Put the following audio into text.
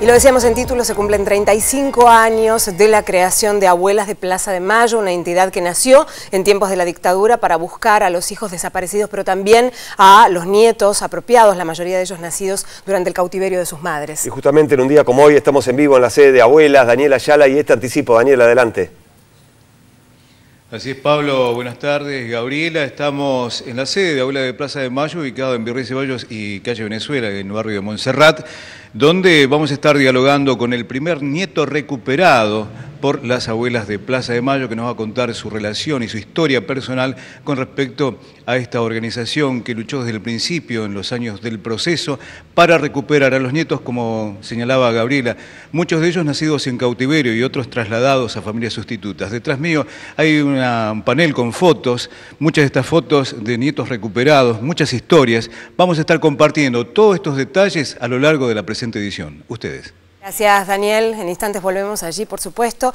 Y lo decíamos en título, se cumplen 35 años de la creación de Abuelas de Plaza de Mayo, una entidad que nació en tiempos de la dictadura para buscar a los hijos desaparecidos, pero también a los nietos apropiados, la mayoría de ellos nacidos durante el cautiverio de sus madres. Y justamente en un día como hoy estamos en vivo en la sede de Abuelas, Daniela Ayala, y este anticipo, Daniela, adelante. Así es, Pablo, buenas tardes. Gabriela, estamos en la sede de Aula de Plaza de Mayo, ubicado en Virrey Ceballos y Calle Venezuela, en el barrio de Montserrat, donde vamos a estar dialogando con el primer nieto recuperado por las abuelas de Plaza de Mayo, que nos va a contar su relación y su historia personal con respecto a esta organización que luchó desde el principio, en los años del proceso, para recuperar a los nietos, como señalaba Gabriela, muchos de ellos nacidos en cautiverio y otros trasladados a familias sustitutas. Detrás mío hay un panel con fotos, muchas de estas fotos de nietos recuperados, muchas historias. Vamos a estar compartiendo todos estos detalles a lo largo de la presente edición. Ustedes. Gracias Daniel, en instantes volvemos allí por supuesto.